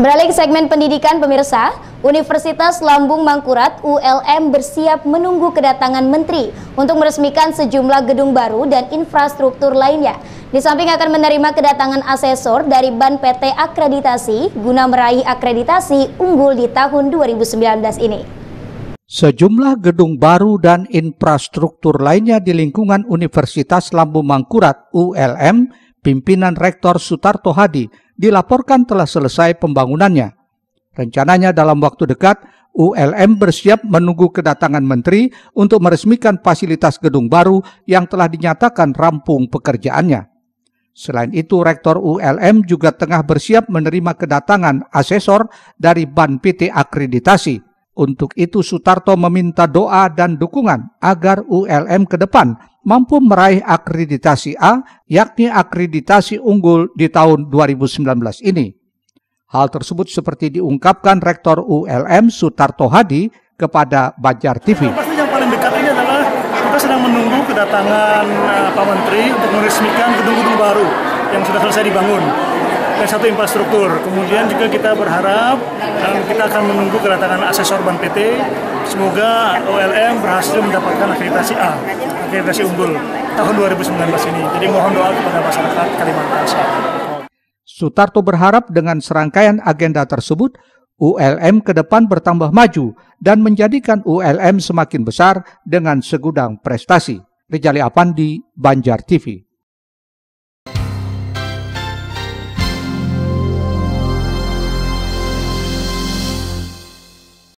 Beralih ke segmen pendidikan pemirsa, Universitas Lambung Mangkurat ULM bersiap menunggu kedatangan menteri untuk meresmikan sejumlah gedung baru dan infrastruktur lainnya. Di samping akan menerima kedatangan asesor dari Ban PT Akreditasi guna meraih akreditasi unggul di tahun 2019 ini. Sejumlah gedung baru dan infrastruktur lainnya di lingkungan Universitas Lambung Mangkurat ULM, pimpinan Rektor Sutarto Hadi dilaporkan telah selesai pembangunannya. Rencananya dalam waktu dekat, ULM bersiap menunggu kedatangan menteri untuk meresmikan fasilitas gedung baru yang telah dinyatakan rampung pekerjaannya. Selain itu, Rektor ULM juga tengah bersiap menerima kedatangan asesor dari BAN PT Akreditasi. Untuk itu, Sutarto meminta doa dan dukungan agar ULM ke depan mampu meraih akreditasi A, yakni akreditasi unggul di tahun 2019 ini. Hal tersebut seperti diungkapkan Rektor ULM Sutarto Hadi kepada Banjar TV. Pasti yang paling dekat ini adalah kita sedang menunggu kedatangan eh, Pak Menteri untuk meresmikan gedung-gedung baru yang sudah selesai dibangun dan satu infrastruktur. Kemudian juga kita berharap dan kita akan menunggu kedatangan asesor Ban PT. Semoga OLM berhasil mendapatkan akreditasi A, akreditasi unggul tahun 2019 ini. Jadi mohon doa kepada masyarakat Kalimantan Selatan. Sutarto berharap dengan serangkaian agenda tersebut, ULM ke depan bertambah maju dan menjadikan ULM semakin besar dengan segudang prestasi. Rijali Apandi, Banjar TV.